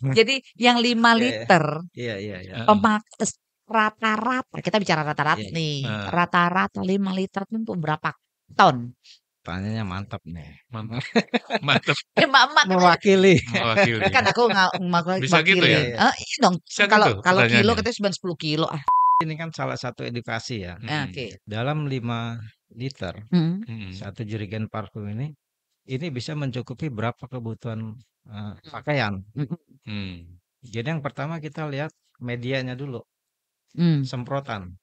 Hmm. Jadi yang 5 ya, ya. liter iya iya iya. Pemak rata-rata kita bicara rata-rata iya, iya. nih. Rata-rata 5 liter itu berapa ton? Tanyanya mantap nih. Mantap. mantap. ya, eh, mak, mak, mewakili. Mewakili. Kan aku nggak mewakili. Bisa gitu iya, ya. Eh, iya dong. kalau gitu, kalau kilo katanya cuma sepuluh kilo ah. Ini kan salah satu edukasi ya. Eh, hmm. Oke. Okay. Dalam lima liter hmm. hmm. satu jerigen parfum ini ini bisa mencukupi berapa kebutuhan Hmm. pakaian. Mhm. Hmm. Jadi yang pertama kita lihat medianya dulu. hmm. Semprotan.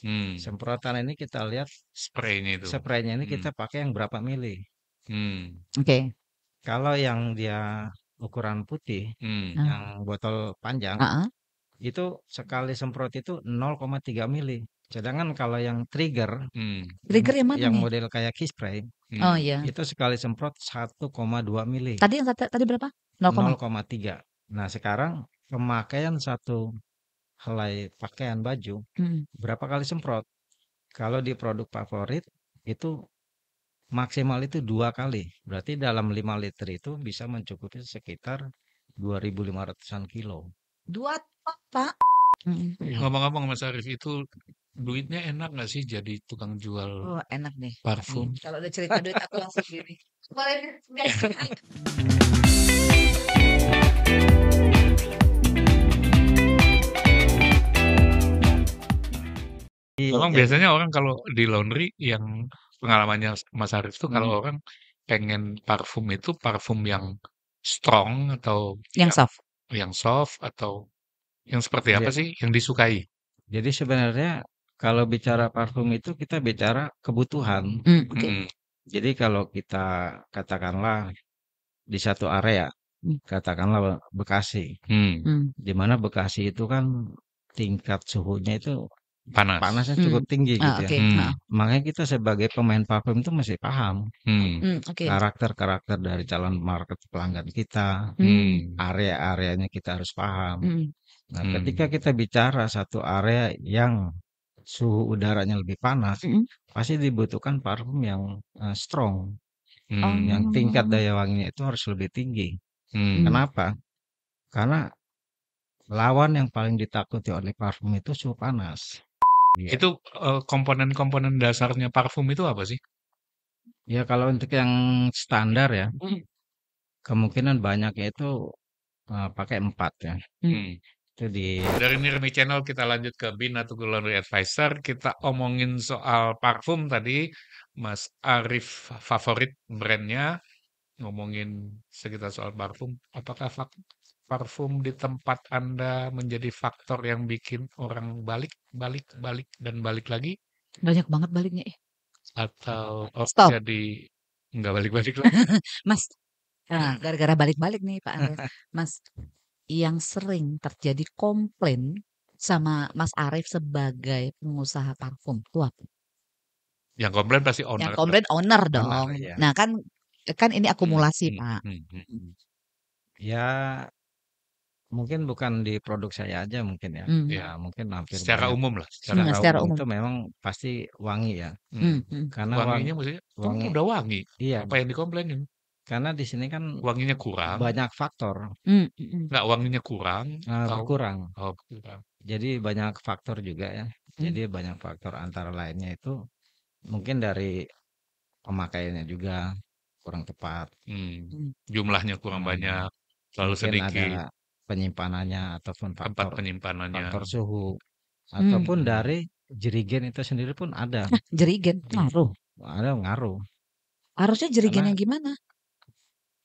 Hmm. Semprotan ini kita lihat Spraynya itu. spraynya ini hmm. kita pakai yang berapa mili. Hmm. Oke. Kalau yang dia ukuran putih, hmm. yang hmm. botol panjang, -huh. itu sekali semprot itu 0,3 mili. Sedangkan kalau yang trigger, hmm. trigger yang mana yang model kayak key spray, hmm. oh iya, itu sekali semprot 1,2 mili. Tadi yang kata, tadi berapa? 0,3. Nah sekarang pemakaian satu helai pakaian baju, hmm. berapa kali semprot? Kalau di produk favorit itu maksimal itu dua kali. Berarti dalam 5 liter itu bisa mencukupi sekitar 2.500an kilo. Dua apa? Hmm. Ngomong-ngomong Mas Arief itu duitnya enak gak sih jadi tukang jual oh, enak nih parfum hmm. kalau udah cerita duit aku langsung gini boleh orang iya. biasanya orang kalau di laundry yang pengalamannya Mas Arif tuh hmm. kalau orang pengen parfum itu parfum yang strong atau yang ya, soft, yang soft atau yang seperti apa jadi, iya. sih yang disukai? Jadi sebenarnya kalau bicara parfum itu kita bicara kebutuhan. Hmm, hmm. Jadi kalau kita katakanlah di satu area, hmm. katakanlah Bekasi, mm. di mana Bekasi itu kan tingkat suhunya itu Panas. panasnya cukup tinggi Ah, gitu ya. Mm. Makanya kita sebagai pemain parfum itu masih paham karakter karakter-karakter dari calon market pelanggan kita, mm. area-areanya kita harus paham. Nah, ketika kita bicara satu area yang Suhu udaranya lebih panas, -hmm. pasti dibutuhkan parfum yang, uh, strong, hmm, yang tingkat oh. daya wanginya itu harus lebih tinggi. Hmm. Kenapa? Karena lawan yang paling ditakuti oleh parfum itu suhu panas. Yeah. Itu, komponen eh, komponen-komponen dasarnya parfum itu apa sih? Ya kalau untuk yang standar ya, hmm. kemungkinan banyak itu, uh, pakai empat ya. Itu Dari Nirmi Channel kita lanjut ke Bina Tugu Laundry Advisor. Kita omongin soal parfum tadi. Mas Arif favorit brandnya. Ngomongin sekitar soal parfum. Apakah parfum di tempat Anda menjadi faktor yang bikin orang balik, balik, balik, dan balik lagi? Banyak banget baliknya. ya Atau oh, Stop. jadi nggak balik-balik lagi? Mas, ah, gara-gara balik-balik nih Pak Andres. Mas, yang sering terjadi komplain sama Mas Arief sebagai pengusaha parfum apa? Yang komplain pasti owner. Yang komplain owner dong. ya. Nah kan kan ini hmm, akumulasi hmm, pak. Hmm, hmm, hmm. Ya mungkin bukan di produk saya aja mungkin ya. Hmm. Iya. Ya mungkin hampir. Secara banyak. umum lah. Secara, hmm, secara umum, itu memang pasti wangi ya. Hmm. Hmm, hmm. Karena wanginya wangi, maksudnya wangi. udah wangi. Iya. Apa yang dikomplainin? Karena di sini kan wanginya kurang. Banyak faktor. Mm. wanginya kurang. Uh, eh, Kurang. Oh, kurang. Jadi banyak faktor juga ya. Mm. Jadi banyak faktor antara lainnya itu mungkin dari pemakaiannya juga kurang tepat. Mm. Jumlahnya kurang nah, banyak, terlalu sedikit. Ada penyimpanannya ataupun faktor Tempat penyimpanannya. Faktor suhu hmm. ataupun dari jerigen itu sendiri pun ada. jerigen ngaruh. Ada ngaruh harusnya jerigen yang gimana?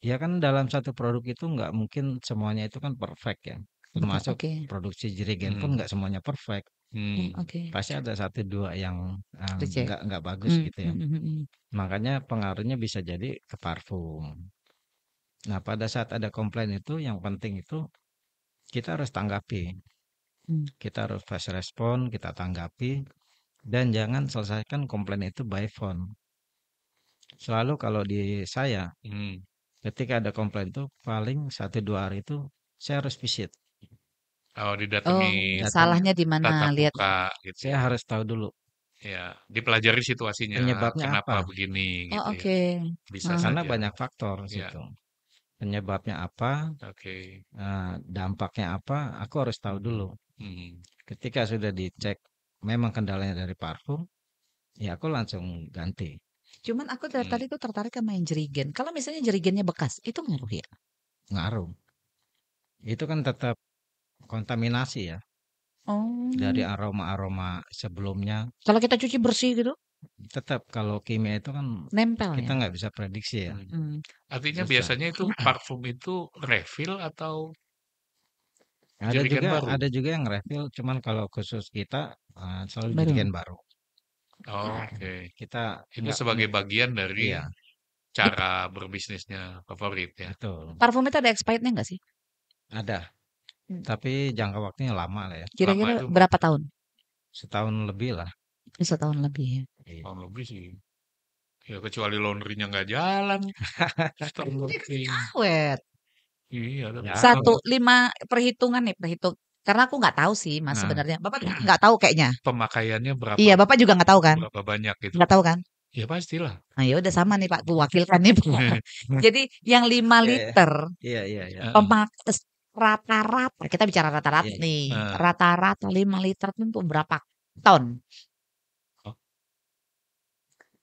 Ya kan dalam satu produk itu nggak mungkin semuanya itu kan perfect ya. Termasuk okay. produksi jerigen pun hmm. nggak semuanya perfect. Hmm. hmm okay. Pasti ada satu dua yang, ya? nggak nggak bagus hmm. gitu ya. Hmm, hmm. Makanya pengaruhnya bisa jadi ke parfum. Nah pada saat ada komplain itu yang penting itu kita harus tanggapi. hmm. Kita harus fast respon, kita tanggapi, dan jangan selesaikan komplain itu by phone. Selalu kalau di saya hmm ketika ada komplain tuh paling satu dua hari itu saya harus visit. Oh, Oh, didatangi Oh, salahnya di mana? Lihat. Buka, gitu saya harus tahu dulu iya. Ya, dipelajari situasinya, penyebabnya kenapa apa. begini Oh, gitu ya. oke. Bisa sana ah. Karena banyak faktor Ya, situ. Penyebabnya apa? oke. Uh, dampaknya apa? Aku harus tahu dulu. Hmm. Ketika sudah dicek memang kendalanya dari parfum, ya aku langsung ganti. Cuman aku dari tadi hmm. tuh tertarik sama yang jerigen. Kalau misalnya jerigennya bekas, itu ngaruh ya? Ngaruh. Itu kan tetap kontaminasi ya Oh. dari aroma-aroma sebelumnya. Kalau kita cuci bersih gitu? Tetap kalau kimia itu kan Nempel kita ya? nggak bisa prediksi ya. Hmm. Artinya Susah. biasanya itu parfum itu refill atau Ada juga baru? ada juga yang refill, cuman kalau khusus kita, uh, selalu Baru. jerigen baru. Oke. Nah, kita Itu enggak, sebagai bagian dari iya. cara berbisnisnya favorit ya. Betul. Parfum itu ada expirednya nggak sih? Ada. Hmm. Tapi jangka waktunya lama lah ya. Kira-kira berapa tahun? Setahun lebih lah. Setahun lebih ya. Iya. Setahun lebih sih. Ya kecuali laundrynya nggak jalan. Setahun Awet. Iya, ya, satu lima perhitungan nih perhitung karena aku nggak tahu sih mas nah, sebenarnya. Bapak nggak tahu kayaknya. Pemakaiannya berapa? Iya bapak juga nggak tahu kan? Berapa banyak itu? Nggak tahu kan? Ya pastilah. Nah, ya udah sama nih Pak, wakilkan nih Pak. Jadi yang 5 iya, iya. liter. Iya, iya, iya. Pemak rata-rata kita bicara rata-rata yeah. Iya. nih. Rata-rata 5 liter itu berapa ton? Oh.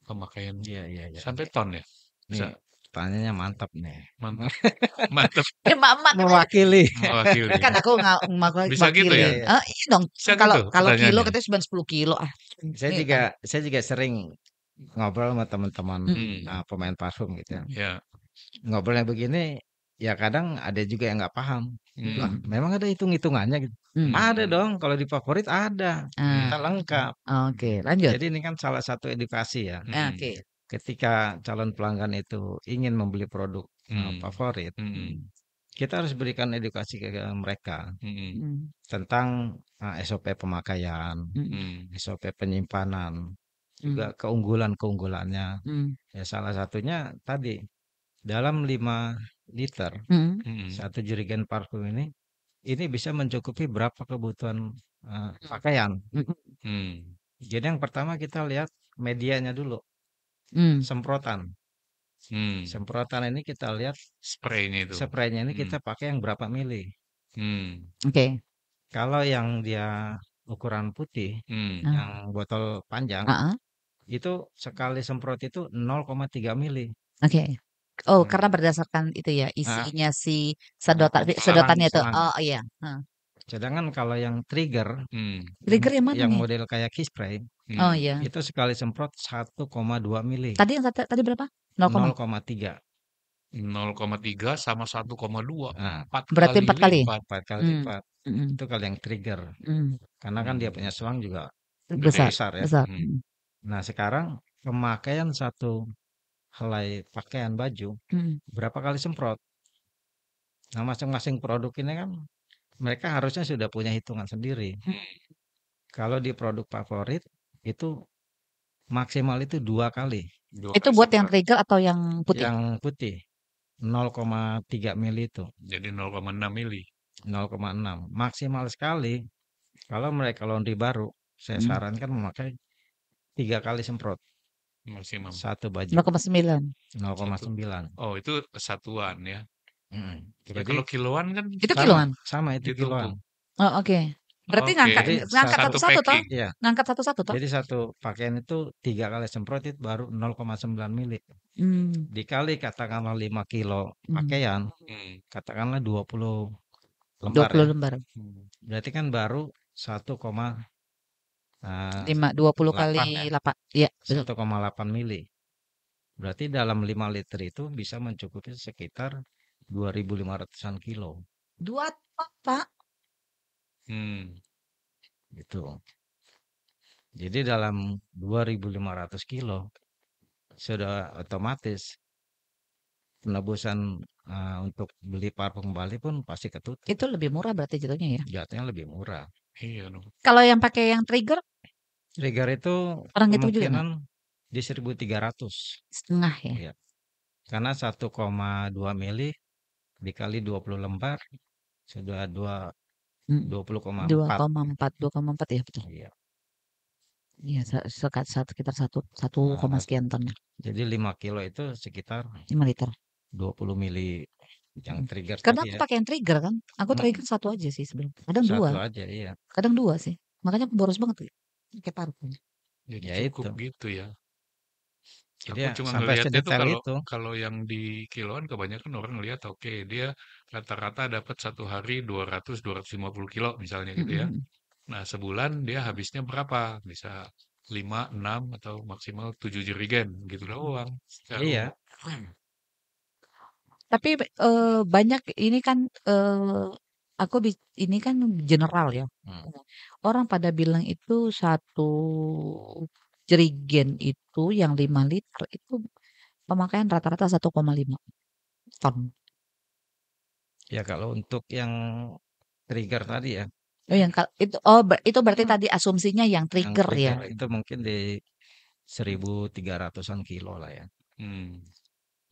Pemakaian. Iya, iya, iya. Sampai ton ya. Bisa pertanyaannya mantap nih. Mantap. mantap. Ya, mak Mewakili. Mewakili. Kan aku nggak mewakili. Bisa gitu iya, ya. Iya. Eh, iya dong. kalau gitu kalau kilo katanya cuma 10 kilo ah. Saya Ini iya juga kan. saya juga sering ngobrol sama teman-teman hmm. uh, pemain parfum gitu. Ya. Yeah. Ngobrolnya begini ya kadang ada juga yang nggak paham. Hmm. Nah, memang ada hitung-hitungannya gitu. Hmm. Ada dong kalau di favorit ada. Hmm. Kita lengkap. Oke, okay, lanjut. Jadi ini kan salah satu edukasi ya. Hmm. Oke. Okay ketika calon pelanggan itu ingin membeli produk uh, favorit, hmm. kita harus berikan edukasi ke mereka hmm. hmm. tentang uh, eh, SOP pemakaian, hmm. SOP penyimpanan, hmm. juga keunggulan-keunggulannya. Hmm. Ya salah satunya tadi dalam 5 liter satu hmm. satu jerigen parfum ini, ini bisa mencukupi berapa kebutuhan, uh, pakaian. Hmm. Jadi yang pertama kita lihat medianya dulu hmm. Semprotan. Hmm. Semprotan ini kita lihat Spraynya itu. spraynya ini hmm. kita pakai yang berapa mili. Hmm. Oke. Kalau yang dia ukuran putih, hmm. Ah. yang botol panjang, -huh. itu sekali semprot itu 0,3 mili. Oke. Oh, hmm. karena berdasarkan itu ya, isinya isinya si sedotan uh, sedotannya itu. Oh, iya, Uh. Sedangkan kalau yang trigger, hmm. Trigger yang mana yang model kayak key spray Hmm, oh, iya. itu sekali semprot 1,2 mili. Tadi yang kata tadi berapa? 0,3. 0,3 sama 1,2. Nah, Berarti kali 4 kali? Empat 4 kali hmm. 4. Hmm. Itu kali yang trigger. Hmm. Karena kan dia punya selang juga Besar, besar ya. besar, hmm. hmm. Nah, sekarang pemakaian satu helai pakaian baju, hmm. berapa kali semprot? Nah, masing-masing produk ini kan mereka harusnya sudah punya hitungan sendiri. Hmm. Kalau di produk favorit itu maksimal itu dua kali. Dua Itu kali buat yang regal atau yang putih? Yang putih 0,3 mili itu. Jadi 0,6 mili. 0,6. Maksimal sekali kalau mereka laundry baru, saya Hmm. sarankan memakai tiga kali semprot, Maksimal. Satu baju 0,9. 0,9. Oh, itu satuan ya. Mhm. Ya, Jadi kalau kiloan kan Itu Sama, kiloan. sama itu kiloan. Oh, oke. Okay. Berarti okay. ngangkat jadi ngangkat satu satu toh? Iya. Ngangkat satu-satu toh? Jadi satu pakaian itu tiga kali semprot itu baru 0,9 mm. Hmm. Dikali katakanlah 5 kilo hmm. pakaian, mm. katakanlah 20 lembar 20 ya. lembar. Hmm. Berarti kan baru 1, uh, 5 20 kali 8. Ya. Iya, betul. 1,8 mili. Berarti dalam 5 liter itu bisa mencukupi sekitar 2.500-an kilo. Dua ton, Pak. Hmm, Gitu. Jadi dalam 2.500 kilo sudah otomatis penebusan, uh, untuk beli parfum Bali pun pasti ketutup. Itu lebih murah berarti jatuhnya ya? Jatuhnya lebih murah. Iya dong. Kalau yang pakai yang Trigger? Trigger itu Orang itu juga kemungkinan di 1.300. Setengah ya? Iya. Karena 1,2 mili dikali 20 lembar, sudah dua Hmm. 2,4. 2,4 2,4 ya, betul. Iya. Iya, se seka sat sekitar 1 satu nah, koma sekian ton Jadi 5 kilo itu sekitar 5 liter. 20 mili yang Trigger karena aku ya. pakai yang Trigger kan, aku Trigger satu aja sih sebenarnya, kadang 1 2, aja, iya. kadang dua sih, makanya aku boros banget, kayak parfum. Ya, ya cukup itu. gitu ya? Jadi aku ya, cuma sampai ngelihatnya tuh kalau itu. kalau yang di kiloan kebanyakan orang lihat oke okay, dia rata-rata dapat satu hari 200 250 kilo misalnya gitu Mm-hmm. ya. Nah, sebulan dia habisnya berapa? Bisa 5, 6 atau maksimal 7 jerigen gitu doang. Iya. Hmm. Tapi e, banyak ini kan e, aku ini kan general ya. Hmm. Orang pada bilang itu satu Jerigen itu yang 5 liter itu pemakaian rata-rata 1,5 ton. Ya kalau untuk yang trigger tadi ya. Oh yang kal itu oh ber itu berarti tadi asumsinya yang Yang trigger ya? itu mungkin di 1.300-an kilo lah ya. Hmm.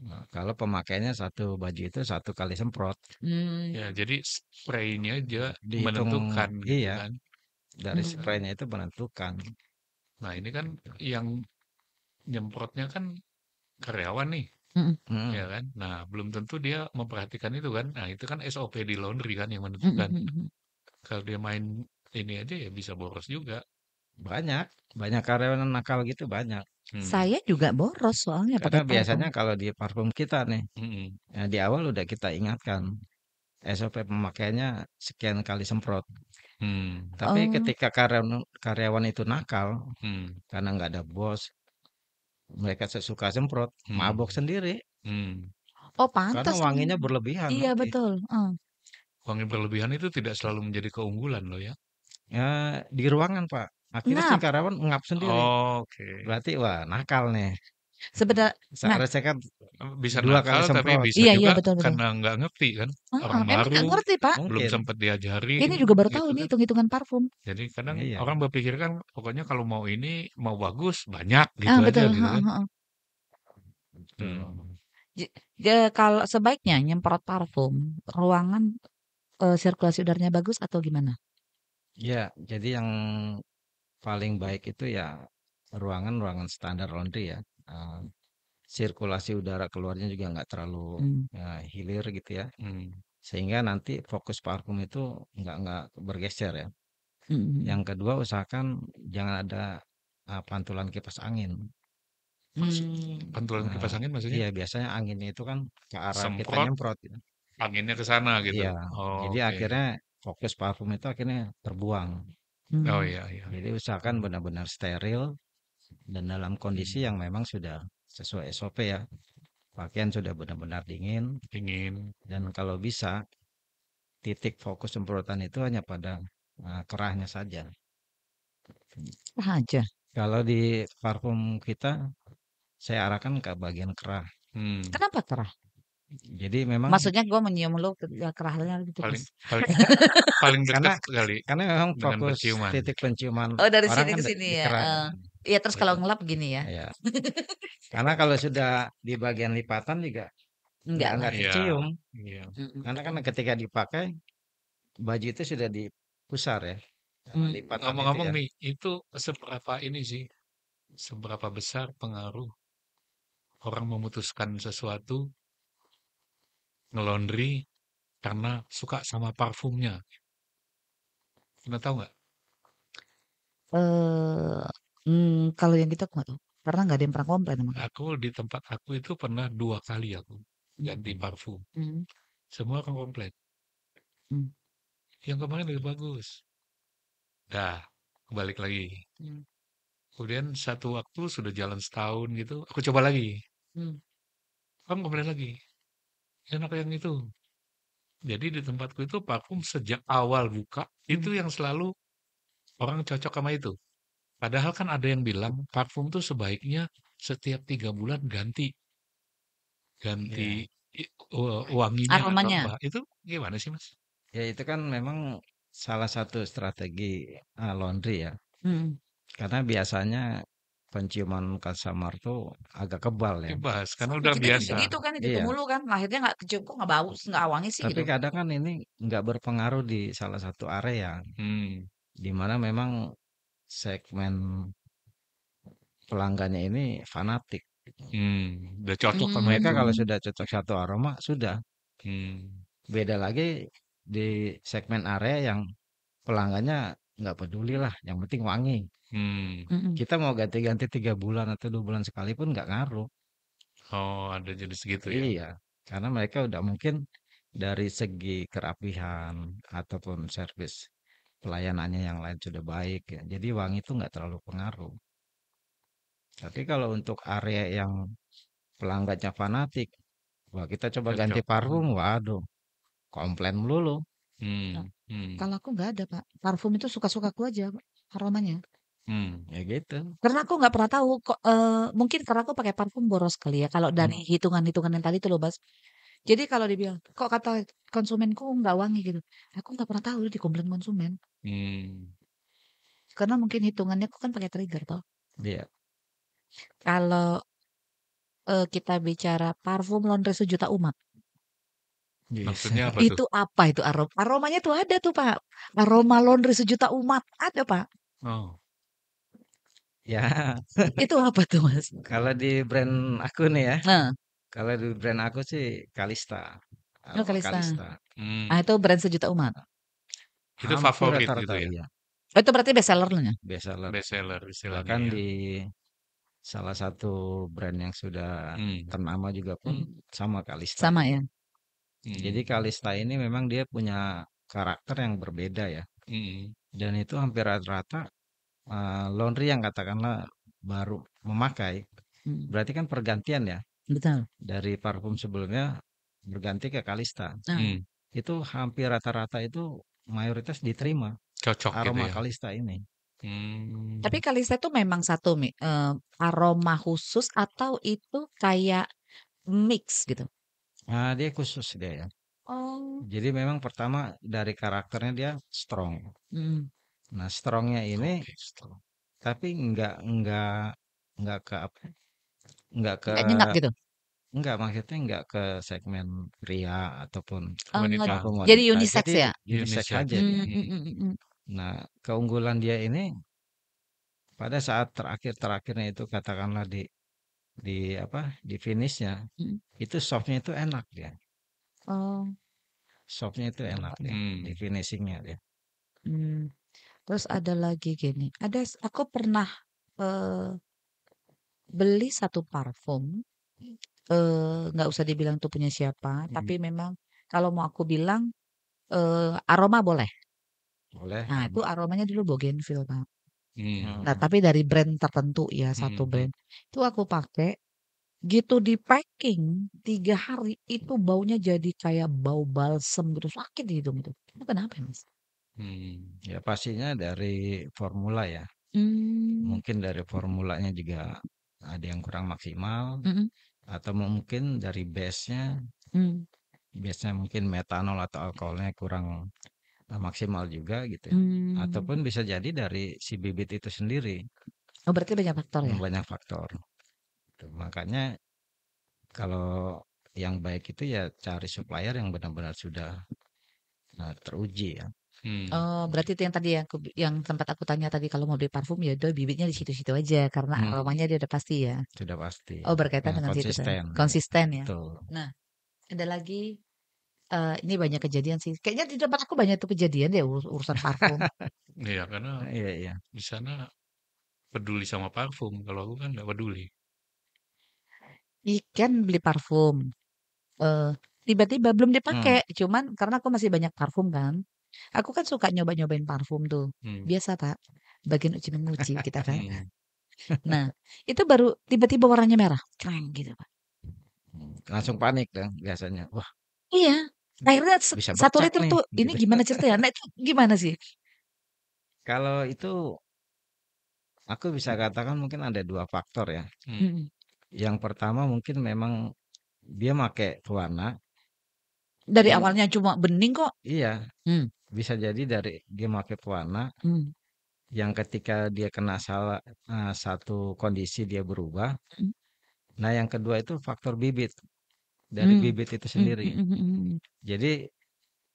Nah, kalau pemakaiannya satu baju itu satu kali semprot. Hmm. Ya, jadi spraynya dia Dihitung menentukan gitu iya, kan. dari Mhm. spraynya itu menentukan. Nah ini kan yang nyemprotnya kan karyawan nih, hmm ya kan? Nah belum tentu dia memperhatikan itu kan. Nah itu kan SOP di laundry kan yang menentukan. hmm Kalau dia main ini aja ya bisa boros juga. Banyak, banyak karyawan nakal gitu banyak. Hmm. Saya juga boros soalnya. Karena pakai biasanya parfum. kalau di parfum kita nih, hmm. ya di awal udah kita ingatkan SOP pemakaiannya sekian kali semprot. Hmm, tapi oh. ketika karyawan karyawan itu nakal, Hmm. karena nggak ada bos, mereka sesuka semprot, hmm. mabok sendiri. Hmm. Oh Karena ini. Kan? wanginya berlebihan Iya betul, heeh. Wangi berlebihan itu tidak selalu menjadi keunggulan loh ya? Ya di ruangan Pak, akhirnya si karyawan ngap sendiri. Oke. Berarti wah nakal nih sebenarnya nah, saya kan bisa dua nakal kali tapi bisa iya, iya juga iya, betul, betul. karena nggak ngerti kan oh, orang baru ngerti pak belum sempat diajari ini juga baru gitu tahu kan. nih hitung hitungan parfum jadi kadang iya. orang berpikir kan pokoknya kalau mau ini mau bagus banyak ah, gitu ah, aja betul. gitu kan. Ha, ha, ha. Hmm. Ya, kalau sebaiknya nyemprot parfum ruangan eh, sirkulasi udaranya bagus atau gimana? Ya, jadi yang paling baik itu ya ruangan-ruangan standar laundry ya sirkulasi udara keluarnya juga nggak terlalu, hmm. ya, hilir gitu ya, hmm. sehingga nanti fokus parfum itu nggak nggak bergeser ya. hmm. Yang kedua usahakan jangan ada, uh, pantulan kipas angin. hmm. pantulan kipas angin maksudnya? iya biasanya anginnya itu kan ke arah kita nyemprot gitu. anginnya ke sana gitu? Iya, jadi okay. akhirnya fokus parfum itu akhirnya terbuang. Hmm. Oh, iya iya. Jadi iya. usahakan benar-benar steril, dan dalam kondisi hmm. yang memang sudah sesuai SOP ya pakaian sudah benar-benar dingin dingin dan kalau bisa titik fokus semprotan itu hanya pada uh, kerahnya saja aja kalau di parfum kita saya arahkan ke bagian kerah hmm. kenapa kerah jadi memang maksudnya gue menyium lo ya, kerahnya lebih gitu paling paling, paling dekat karena, sekali karena memang fokus titik penciuman oh dari sini kan ke sini ya Iya terus kalau iya. ngelap gini ya. ya. Karena kalau sudah di bagian lipatan juga enggak enggak dicium. Ya. Karena kan ketika dipakai baju itu sudah dipusar ya. Mm. Ngomong-ngomong nih, ya. itu seberapa ini sih? Seberapa besar pengaruh orang memutuskan sesuatu ngelondri karena suka sama parfumnya? Pernah tahu nggak? Eh, Hmm, kalau yang gitu aku nggak tahu, karena nggak ada yang pernah komplain emang. aku. di tempat aku itu pernah dua kali aku ganti hmm. parfum. Hmm. Semua kan komplain. Hmm. "Yang kemarin lebih bagus." Dah, kembali lagi. Hmm. Kemudian satu waktu sudah jalan setahun gitu, aku coba lagi. Hmm. Kamu komplain lagi, "Enak yang itu." Jadi di tempatku itu parfum sejak awal buka, itu hmm. yang selalu orang cocok sama itu. Padahal kan ada yang bilang parfum tuh sebaiknya setiap tiga bulan ganti ganti yeah. wanginya aromanya. Atau apa. Itu gimana sih mas? Ya itu kan memang salah satu strategi uh, laundry ya. Hmm. Karena biasanya penciuman customer tuh agak kebal ya. Kebas karena udah Kita biasa. Itu kan itu iya. mulu kan, akhirnya nggak kecium kok nggak bau, nggak wangi sih. Tapi gitu. kadang kan ini nggak berpengaruh di salah satu area, hmm. dimana memang Segmen pelanggannya ini fanatik. Hmm, udah cocok sama Mereka kalau sudah cocok satu aroma, sudah. Hmm. Beda lagi di segmen area yang pelanggannya nggak peduli lah, yang penting wangi. Hmm. Kita mau ganti-ganti tiga bulan atau dua bulan sekali pun nggak ngaruh. Oh, ada jenis segitu ya? Iya, karena mereka udah mungkin dari segi kerapihan ataupun servis pelayanannya yang lain sudah baik ya. Jadi wangi itu nggak terlalu pengaruh. Tapi kalau untuk area yang pelanggannya fanatik, wah kita coba Cocok. ganti hmm. parfum, waduh, komplain melulu. Hmm. Nah, hmm. Kalau aku nggak ada pak, parfum itu suka suka aku aja aromanya. Hmm, ya gitu. Karena aku nggak pernah tahu kok eh, mungkin karena aku pakai parfum boros kali ya. Kalau dari hmm. hitungan-hitungan yang tadi itu loh Bas, jadi kalau dibilang, kok kata konsumenku nggak wangi gitu, aku nggak pernah tahu di komplain konsumen. Hmm. Karena mungkin hitungannya aku kan pakai trigger toh. Iya. Kalau eh, kita bicara parfum laundry sejuta umat, iya. Maksudnya apa tuh? itu apa itu aroma? Aromanya tuh ada tuh Pak. Aroma laundry sejuta umat ada Pak. Oh. Ya, Itu apa tuh Mas? kalau di brand aku nih ya, Nah, kalau di brand aku sih Kalista. Oh, Kalista. Kalista. Ah, hmm. Ah, itu brand sejuta umat. Itu Hampir favorit gitu rata ya. iya. Oh, itu berarti best seller Best seller. Best seller Bahkan ya. di salah satu brand yang sudah Hmm. ternama juga pun Hmm. sama Kalista. Sama ya. Hmm. Jadi Kalista ini memang dia punya karakter yang berbeda ya. Hmm. Dan itu hampir rata-rata eh, laundry yang katakanlah baru memakai. Hmm. Berarti kan pergantian ya. Betul. Dari parfum sebelumnya berganti ke Kalista. Ah. Hmm. Itu hampir rata-rata itu mayoritas diterima Cocok gitu aroma gitu ya. Kalista ini. Hmm. Tapi Kalista itu memang satu Mi, eh, aroma khusus atau itu kayak mix gitu? Nah, dia khusus dia ya. Oh. Jadi memang pertama dari karakternya dia strong. Hmm. Nah, strongnya ini, Okay, strong. tapi nggak nggak nggak ke apa? Ya, Enggak ke Nggak gitu? enggak, maksudnya enggak ke segmen pria ataupun oh, Wanita. jadi unisex ya? unisex aja hmm, hmm, hmm, Nah, keunggulan dia ini pada saat terakhir-terakhirnya itu katakanlah di di apa, di finishnya itu softnya itu enak dia. Oh. softnya itu enak dia, di finishingnya dia. terus ada lagi gini, ada aku pernah, uh, beli satu parfum, nggak eh, nggak usah dibilang tuh punya siapa, hmm. tapi memang kalau mau aku bilang, uh, aroma boleh. Boleh, Nah, itu hmm. aromanya dulu Bougainville, Kak. hmm. Nah, tapi dari brand tertentu ya, satu hmm. brand. Itu aku pakai, gitu di-packing tiga hari, itu baunya jadi kayak bau balsem gitu, sakit di hidung itu. kenapa Mas? hmm. ya pastinya dari formula ya. hmm. Mungkin dari formulanya juga ada yang kurang maksimal mm-hmm. atau mungkin dari base-nya mm. base-nya mungkin metanol atau alkoholnya kurang, eh, maksimal juga gitu ya, mm. ataupun hmm. bisa jadi dari si bibit itu sendiri. Oh berarti banyak faktor ya? banyak faktor. Gitu, makanya kalau yang baik itu ya cari supplier yang benar-benar sudah, eh, teruji ya. Hmm. Oh, berarti itu yang tadi yang yang tempat aku tanya tadi kalau mau beli parfum ya udah bibitnya di situ-situ aja karena hmm. aromanya dia udah pasti ya? Sudah pasti, Oh berkaitan nah, dengan situ konsisten, ya? betul. Nah, ada lagi, uh, ini banyak kejadian sih kayaknya di tempat aku banyak tuh kejadian deh ur urusan parfum. Iya karena nah, Iya iya. di sana peduli sama parfum, kalau aku kan nggak peduli. ikan beli parfum, uh, tiba-tiba belum dipakai, dipakai hmm. cuman karena aku masih banyak parfum kan. Aku kan suka nyoba-nyobain parfum tuh, Hmm. biasa Pak, bagian uji-menguji kita kan. Nah, itu baru tiba-tiba warnanya merah, Keren gitu Pak. Hmm, langsung panik dong biasanya, wah Iya, hmm, akhirnya bisa satu liter nih, tuh ini gimana ceritanya? Nah itu gimana sih? Kalau itu aku bisa katakan mungkin ada dua faktor ya. Hmm. Yang pertama mungkin memang dia pakai warna. Dari awalnya cuma bening kok. Iya. Hmm bisa jadi dari dia pakai pewarna hmm. yang ketika dia kena salah uh, satu kondisi dia berubah. Hmm. Nah, yang kedua itu faktor bibit, dari hmm. bibit itu hmm, sendiri. Hmm, hmm, hmm. Jadi,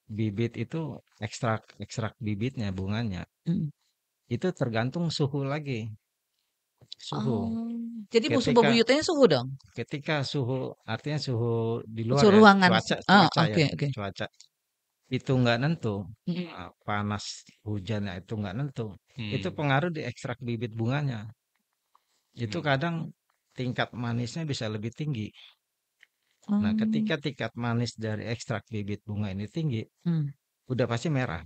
bibit itu ekstrak ekstrak bibitnya, bunganya, hmm. itu tergantung suhu lagi, suhu. Oh, jadi musuh Ketika bebuyutannya suhu dong? ketika suhu artinya suhu di luar Suhu ya, ruangan? cuaca Oh, cuaca ya, okay. cuaca itu nggak nentu hmm. Ah, panas hujannya itu nggak nentu itu hmm. pengaruh di ekstrak bibit bunganya itu hmm. kadang tingkat manisnya bisa lebih tinggi nah oh. ketika tingkat manis dari ekstrak bibit bunga ini tinggi Hmm. udah pasti merah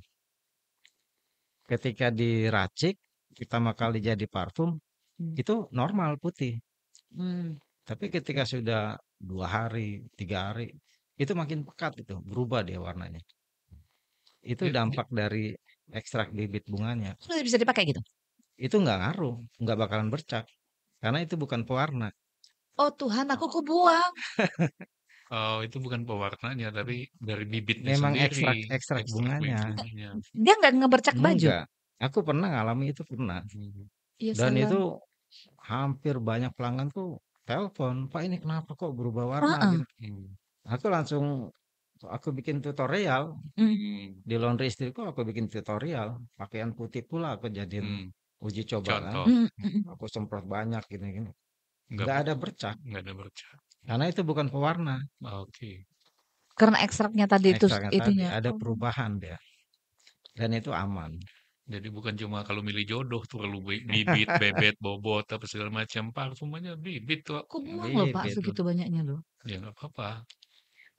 ketika diracik pertama kali jadi parfum Hmm. itu normal putih Hmm. tapi ketika sudah dua hari tiga hari itu makin pekat itu berubah dia warnanya itu iya, dampak dari ekstrak bibit bunganya. Sudah bisa dipakai gitu? Itu nggak ngaruh, nggak bakalan bercak, karena itu bukan pewarna. Oh Tuhan, aku oh. kok Oh, itu bukan pewarnanya, tapi dari bibitnya Memang ekstrak ekstrak ekstrak bunganya. bunganya. Dia nggak ngebercak baju? aku pernah ngalami itu pernah. Ya Dan itu hampir banyak pelanggan tuh telepon, "Pak, ini kenapa kok berubah warna?" Gitu. Aku langsung aku bikin tutorial mm. di laundry istriku aku bikin tutorial pakaian putih pula aku jadi mm. uji coba kan hmm, hmm, hmm. aku semprot banyak gini gini nggak, ada bercak nggak ada bercak karena itu bukan pewarna oke okay. karena ekstraknya tadi itu itu ada oh. perubahan dia dan itu aman jadi bukan cuma kalau milih jodoh tuh perlu bibit, bebet, bobot, apa segala macam. Parfum bibit tuh. Aku ya buang loh Pak segitu banyaknya loh. Ya nggak apa-apa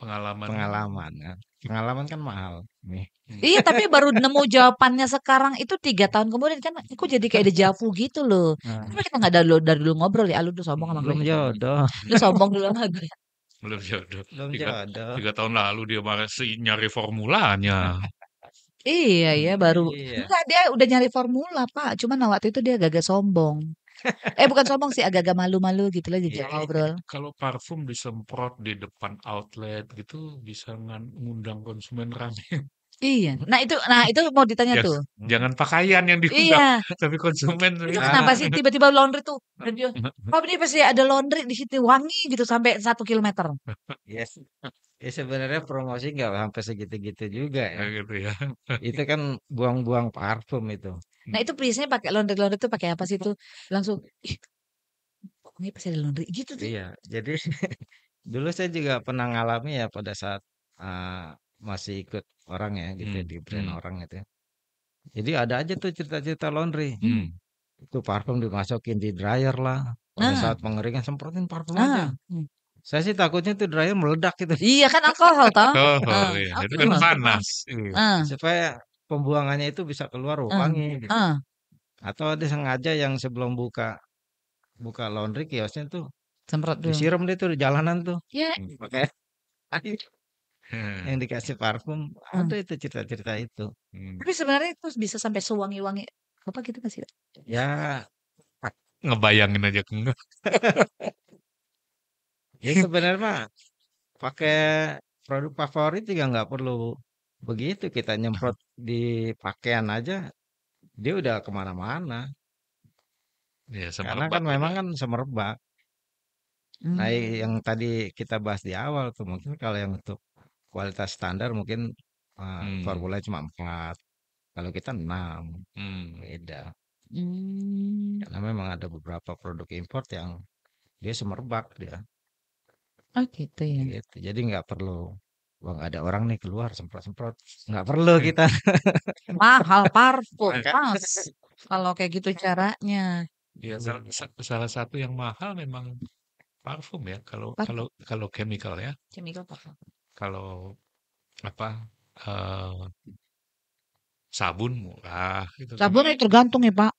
pengalaman pengalaman kan. pengalaman kan mahal nih hmm. iya tapi baru nemu jawabannya sekarang itu tiga tahun kemudian kan aku jadi kayak ada jafu gitu loh nah. Kenapa kita nggak dari dulu dari dulu ngobrol ya lu udah sombong sama belum gue belum jodoh lu sombong dulu sama gue belum jodoh belum tiga, jodoh tiga tahun lalu dia masih nyari formulanya Iya iya baru iya. Enggak dia udah nyari formula Pak, cuman waktu itu dia gagal sombong eh bukan sombong sih agak-agak malu-malu gitu lah jadi ya, ngobrol. Kalau parfum disemprot di depan outlet gitu bisa ngundang konsumen rame. Iya. Nah itu, nah itu mau ditanya ya, tuh. Jangan pakaian yang diundang, iya. tapi konsumen. Itu nah. kenapa sih tiba-tiba laundry tuh? Dan dia, oh ini pasti ada laundry di situ wangi gitu sampai satu kilometer. Yes. Iya ya sebenarnya promosi nggak sampai segitu-gitu juga ya. gitu ya. itu kan buang-buang parfum itu. Nah itu biasanya pakai laundry laundry tuh pakai apa sih tuh? Langsung, ih, ini pasti ada laundry gitu tuh. Iya. Jadi dulu saya juga pernah ngalami ya pada saat uh, masih ikut orang ya gitu ya, hmm. di brand hmm. orang gitu ya. Jadi ada aja tuh cerita-cerita laundry. Hmm. Itu parfum dimasukin di dryer lah. Pada ah. saat pengeringan semprotin parfum ah. aja. Hmm. Saya sih takutnya tuh dryer meledak gitu. Iya kan alkohol toh. Alkohol, ah, oh iya. Itu kan panas. Iya. Ah. Supaya pembuangannya itu bisa keluar ah, wangi ah. gitu. Ah. Atau ada sengaja yang sebelum buka buka laundry kiosnya tuh semprot dulu. Disiram dia tuh di jalanan tuh. Iya. Yeah. Hmm, pakai Hmm. Yang dikasih parfum, hmm. ada itu cerita-cerita itu. Hmm. Tapi sebenarnya itu bisa sampai sewangi-wangi apa gitu nggak sih? Ya ngebayangin aja kena. ya sebenarnya pakai produk favorit juga nggak perlu begitu kita nyemprot di pakaian aja dia udah kemana-mana ya, karena kan gitu. memang kan semerbak nah, hmm. nah yang tadi kita bahas di awal tuh mungkin kalau yang untuk kualitas standar mungkin uh, hmm. formula cuma empat kalau kita enam hmm. beda hmm. karena memang ada beberapa produk import yang dia semerbak dia oh gitu ya gitu. jadi nggak perlu Wah ada orang nih keluar semprot-semprot nggak perlu hmm. kita mahal parfum mas kalau kayak gitu caranya ya salah, salah satu yang mahal memang parfum ya kalau kalau kalau chemical ya chemical parfum kalau apa, uh, sabun murah gitu kan. Sabun itu tergantung ya, Pak.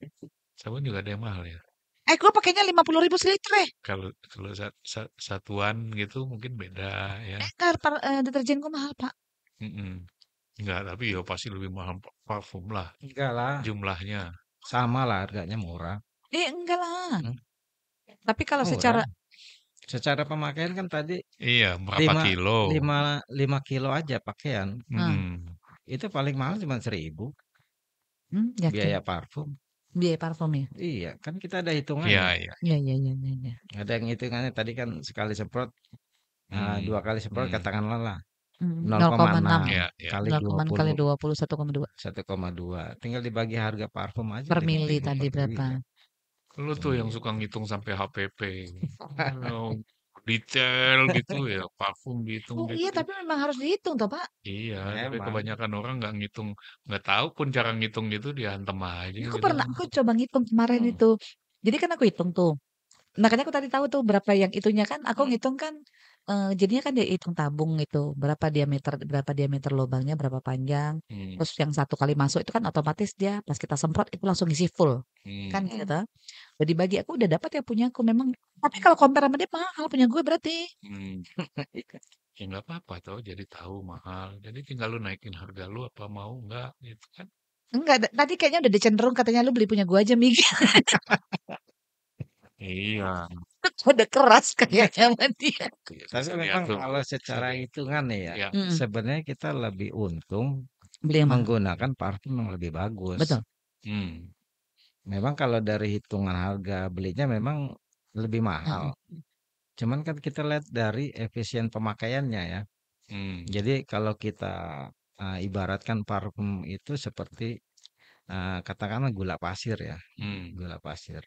Sabun juga ada yang mahal ya? Eh, gua pakainya lima puluh ribu seliter, eh. Kalau kalau sat sat satuan gitu mungkin beda ya. kar, eh, par, uh, deterjen gua mahal, Pak. Mm-mm. Enggak, tapi ya pasti lebih mahal parfum lah Enggak lah. jumlahnya. Sama lah harganya murah. Eh, enggak lah. hmm? Tapi kalau secara Secara pemakaian kan tadi Iya, berapa lima kilo? lima lima kilo aja pakaian. hmm. Mhm. Itu paling mahal cuma seribu hmm, Mmm, Biaya parfum. Biaya parfum ya? Iya, kan kita ada Iya hitungannya. iya. Iya iya iya iya ya. Ada yang hitungannya tadi kan sekali semprot, nah, hmm. uh, dua kali semprot hmm. katakanlah Mhm, 0,6 iya, iya. kali nol kali 20, 1,2. 1,2 tinggal dibagi harga parfum aja Per mili tadi berapa? Lu tuh yang iya. suka ngitung sampai HPP. Oh, detail gitu ya, parfum dihitung Oh iya, gitu ya. tapi memang harus dihitung toh, Pak? Iya, tapi kebanyakan orang nggak ngitung, nggak tahu pun cara ngitung gitu dihantam aja Aku gitu. pernah, aku coba ngitung kemarin Hmm. itu. Jadi kan aku hitung tuh. Makanya aku tadi tahu tuh berapa yang itunya kan, aku Hmm. ngitung kan uh, jadinya kan dia hitung tabung itu, berapa diameter berapa diameter lubangnya, berapa panjang, hmm. terus yang satu kali masuk itu kan otomatis dia pas kita semprot itu langsung isi full, hmm. kan hmm. gitu jadi bagi aku udah dapat ya punya aku memang tapi kalau compare sama dia mahal punya gue berarti. hmm. Iya. Ya nggak apa-apa tau jadi tahu mahal, jadi tinggal lu naikin harga lu apa mau nggak gitu kan. Enggak, tadi kayaknya udah dicenderung katanya, "Lu beli punya gue aja, Mi." Iya kode keras kayaknya nanti. dia. Iya, Tapi memang kalau secara hitungan ya, ya. sebenarnya kita lebih untung Beli menggunakan parfum yang lebih bagus. Betul. Hmm. Memang kalau dari hitungan harga belinya memang lebih mahal. Hmm. Cuman kan kita lihat dari efisien pemakaiannya ya. Hmm. Jadi kalau kita uh, ibaratkan parfum itu seperti uh, katakanlah gula pasir ya. Hmm. Gula pasir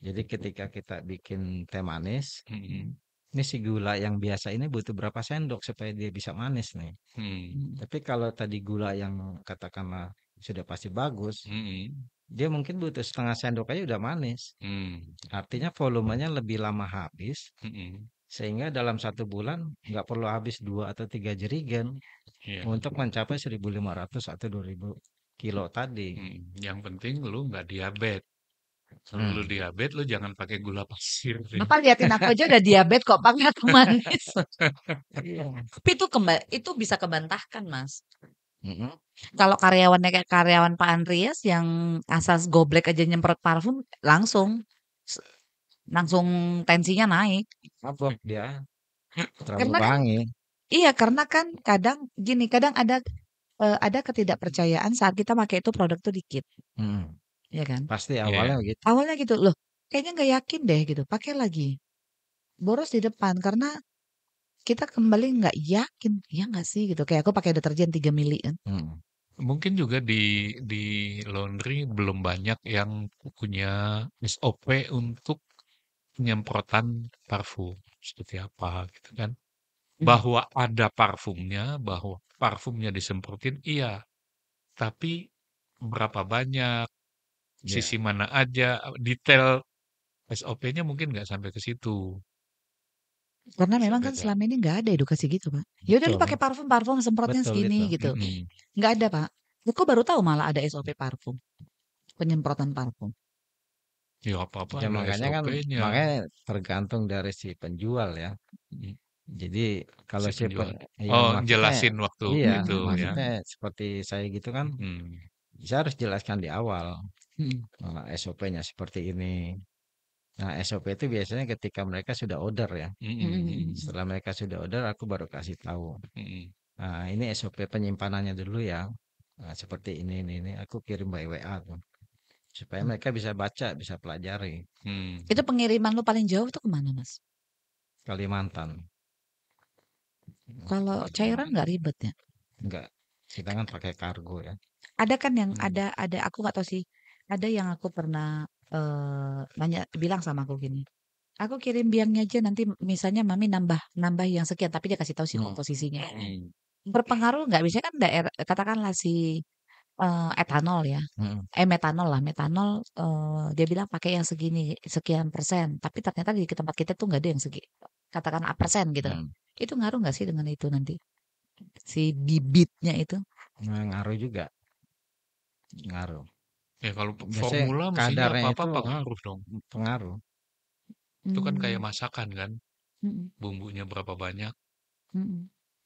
jadi ketika kita bikin teh manis, hmm. ini si gula yang biasa ini butuh berapa sendok supaya dia bisa manis nih. Hmm. Tapi kalau tadi gula yang katakanlah sudah pasti bagus, hmm. dia mungkin butuh setengah sendok aja udah manis. Hmm. Artinya volumenya lebih lama habis, hmm. sehingga dalam satu bulan nggak perlu habis dua atau tiga jerigen yeah. untuk mencapai 1.500 atau 2.000 kilo tadi. Hmm. yang penting lu nggak diabetes. Kalau lu hmm. diabetes, lu jangan pakai gula pasir. Apa Bapak liatin aku aja udah diabetes kok pakai aku manis. Iya. Tapi itu kemba itu bisa kebantahkan, Mas. Mm-hmm. Kalau karyawannya kayak karyawan Pak Andreas yang asas goblek aja nyemprot parfum langsung langsung tensinya naik. Apa dia? Terlalu bangi. Iya, karena kan kadang gini, kadang ada eh, ada ketidakpercayaan saat kita pakai itu produk tuh dikit. Hmm. Iya kan? Pasti iya. awalnya yeah. gitu. Awalnya gitu, "Loh kayaknya nggak yakin deh," gitu, pakai lagi. Boros di depan karena kita kembali nggak yakin, "Iya nggak sih?" Gitu, kayak aku pakai deterjen 3 mili kan. Hmm. Mungkin juga di di laundry belum banyak yang punya SOP untuk penyemprotan parfum seperti apa gitu kan. Hmm. Bahwa ada parfumnya, bahwa parfumnya disemprotin iya, tapi berapa banyak? Iya. sisi mana aja, detail SOP-nya mungkin nggak sampai ke situ. Karena memang Sampai kan selama ini nggak ada edukasi gitu, Pak. Ya udah lu pakai parfum-parfum semprotnya betul segini gitu. Mm-mm. Nggak ada, Pak. kok baru tahu malah ada SOP parfum. Penyemprotan parfum. Ya apa-apa Ya makanya kan makanya tergantung dari si penjual ya. Jadi kalau si penjual. pe- iya, Oh, jelasin waktu iya itu ya. seperti saya gitu kan hmm. saya harus jelaskan di awal. SOPnya hmm. Nah, SOP-nya seperti ini. Nah, SOP itu biasanya ketika mereka sudah order ya. Hmm, hmm, hmm. setelah mereka sudah order aku baru kasih tahu, Hmm. Nah, "Ini SOP penyimpanannya dulu ya, Nah, seperti ini ini ini," aku kirim by WA supaya mereka bisa baca, bisa pelajari. Hmm. Itu pengiriman lu paling jauh tuh kemana Mas? Kalimantan. Kalau cairan nggak ribet ya? Nggak. kita kan pakai kargo ya. Ada kan yang hmm. ada ada aku nggak tahu sih ada yang aku pernah, eh, nanya bilang sama aku gini, "Aku kirim biangnya aja nanti misalnya Mami nambah nambah yang sekian," tapi dia kasih tahu sih oh, komposisinya. hmm. Berpengaruh nggak? bisa kan daerah katakanlah si, uh, etanol ya, hmm. eh, metanol lah, metanol, uh, dia bilang pakai yang segini, sekian persen, tapi ternyata di tempat kita tuh nggak ada yang segi katakan A persen gitu. hmm. Itu ngaruh nggak sih dengan itu nanti? Si bibitnya itu? Nah, ngaruh juga. Ngaruh. Ya kalau Biasanya formula mestinya apa-apa pengaruh dong. pengaruh. Itu kan kayak hmm. masakan kan. Hmm. Bumbunya berapa banyak, hmm.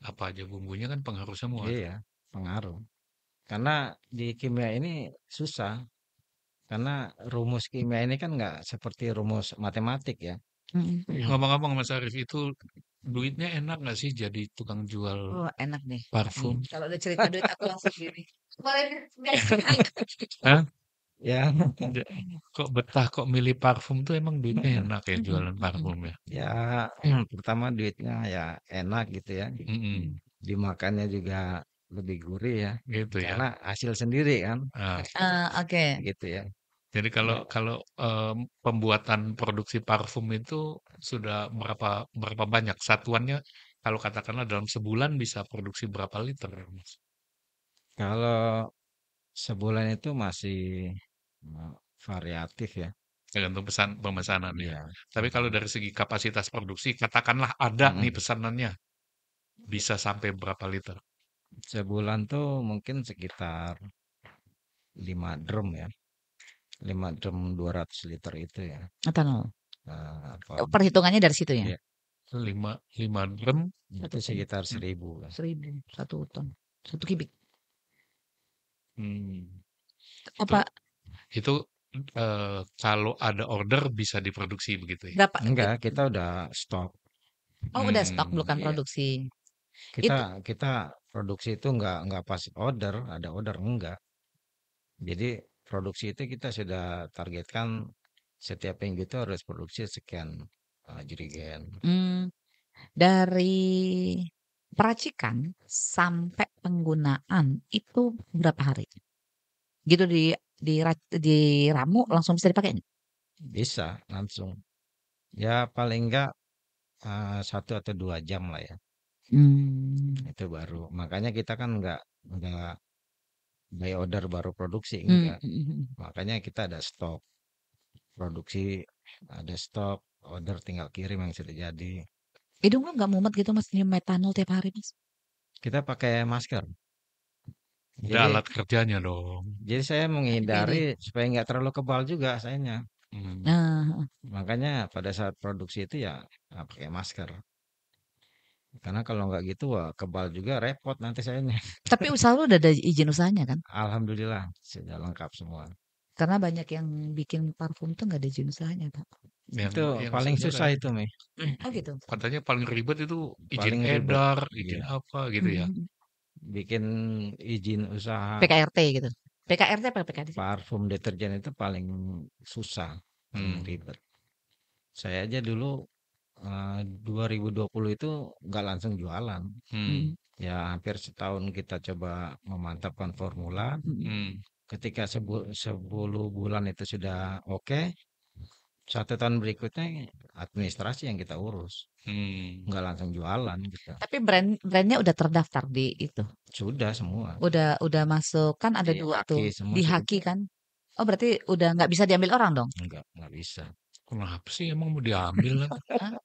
apa aja bumbunya kan pengaruh semua Iya, pengaruh. Karena di kimia ini susah. Karena rumus kimia ini kan nggak seperti rumus matematik ya. ya ngomong-ngomong Mas Arief itu duitnya enak gak sih jadi tukang jual oh, enak nih. parfum? Hmm. kalau udah cerita duit aku langsung gini, "Boleh Ya. Kok betah kok milih parfum tuh emang duitnya enak ya jualan parfum ya? Ya, hmm. pertama duitnya ya enak gitu ya. -mm. Dimakannya juga lebih gurih ya. Gitu ya. Karena hasil sendiri kan. Ah. ah oke. Gitu ya. Jadi kalau iya. kalau, um, pembuatan produksi parfum itu sudah berapa berapa banyak? Satuannya kalau katakanlah dalam sebulan bisa produksi berapa liter, Mas? Kalau sebulan itu masih variatif ya. Tergantung pesan pemesanan ya. Iya, Tapi kalau dari segi kapasitas produksi, katakanlah ada hmm. nih pesanannya, bisa sampai berapa liter? Sebulan tuh mungkin sekitar 5 drum ya. 5 drum 200 liter itu ya. Etanol. Eee, apa oh, perhitungannya dari situ ya? Iya. 5, 5 drum Itu sekitar 1.000 hmm. lah. 1.000, 1 ton, 1 kubik. Mmm, itu Apa itu uh, kalau ada order bisa diproduksi begitu ya? Berapa Enggak, gitu. kita udah stok. Oh, udah stok hmm, bukan iya. produksi. Kita Itu kita produksi itu enggak enggak pas order, ada order enggak. Jadi produksi itu kita sudah targetkan setiap minggu itu harus produksi sekian, uh, eh, jerigen. Hmm. dari peracikan sampai penggunaan itu berapa hari? Gitu di di diramu langsung bisa dipakai Bisa langsung. Ya paling enggak, uh, eh, satu atau dua jam lah ya. Hmm. Itu baru makanya kita kan enggak enggak buy order baru produksi, enggak. Hmm, hmm, hmm, makanya kita ada stok. Produksi ada stok, order tinggal kirim yang sudah jadi. Hidung lu nggak mumet gitu, Mas, metanol tiap hari, Mas? Kita pakai masker. Ada Jadi alat kerjanya dong. jadi saya Jadi menghindari supaya nggak terlalu kebal juga sayanya. Hmm. Nah, Makanya pada saat produksi itu ya, ya pakai masker. Karena kalau nggak gitu wah kebal juga repot nanti sayanya. tapi usaha lu udah ada izin usahanya kan? Alhamdulillah sudah lengkap semua. Karena banyak yang bikin parfum tuh nggak ada izin usahanya, Pak. Yang Itu yang paling susah itu, Mei. Mm. Oh gitu. katanya paling ribet itu izin Paling edar, izin Iya. apa gitu ya. -hmm bikin izin usaha PKRT gitu. PKRT apa PKD? Parfum deterjen itu paling susah, hmm. ribet. Saya aja dulu eh, uh, 2020 itu nggak langsung jualan. Hmm. Ya hampir setahun kita coba memantapkan formula. Hmm. Ketika sebul bulan itu sudah oke, okay, catatan berikutnya administrasi yang kita urus hmm. nggak langsung jualan gitu tapi brand brandnya udah terdaftar di itu sudah semua udah udah masuk kan ada iya, dua haki, tuh di haki kan oh berarti udah nggak bisa diambil orang dong nggak nggak bisa kenapa sih emang mau diambil kan?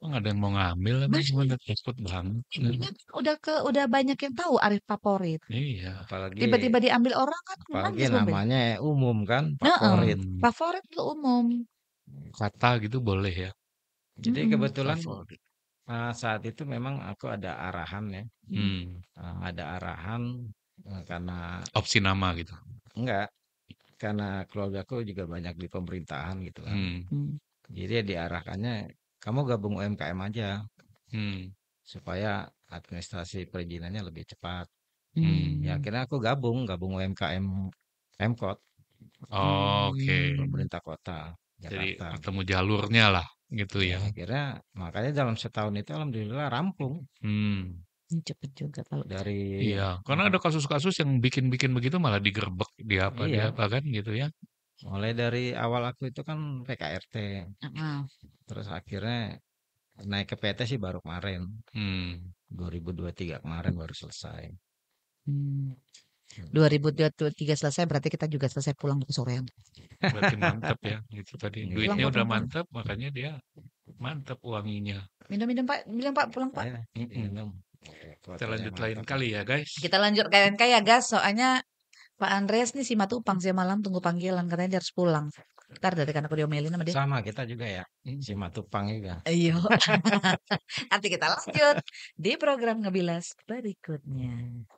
Emang ada yang mau ngambil emang Mas. takut banget. Iya, udah ke udah banyak yang tahu Arif favorit. Iya. Apalagi Tiba-tiba diambil orang kan apalagi namanya ya, umum kan, favorit. Favorit itu umum. Kata gitu boleh ya. Jadi hmm, kebetulan uh, saat itu memang aku ada arahan ya. Hmm. Uh, ada arahan uh, karena Opsi nama gitu. enggak karena keluarga aku juga banyak di pemerintahan gitu kan. Hmm. hmm. Jadi ya diarahkannya kamu gabung UMKM aja Hmm. supaya administrasi perizinannya lebih cepat. Hmm. Ya akhirnya aku gabung, gabung UMKM Pemkot, Oh, oke. Hmm, pemerintah kota Jadi ketemu jalurnya lah gitu Ya ya. akhirnya makanya dalam setahun itu alhamdulillah rampung Hmm. hmm cepet juga kalau gitu. dari Iya, karena ada kasus-kasus yang bikin-bikin begitu malah digerbek di apa iya. di apa kan gitu ya. Mulai dari awal aku itu kan PKRT. -huh. Terus akhirnya naik ke PT sih baru kemarin. Hmm. 2023 kemarin baru selesai. Hmm. 2023 hmm. selesai berarti kita juga selesai pulang ke sore. Berarti mantap ya itu tadi. Iya. Duitnya udah mantap makanya dia mantap uanginya Minum-minum Pak, bilang Pak pulang Pak. Iya. Hmm. Minum. Kita lanjut lain kali ya guys. Kita lanjut lain kali ya guys soalnya Pak Andreas nih si Matupang siang malam tunggu panggilan katanya dia harus pulang. Ntar dari kan aku diomelin sama dia. Sama kita juga ya. Si Matupang juga. Iya. Nanti kita lanjut di program ngebilas berikutnya.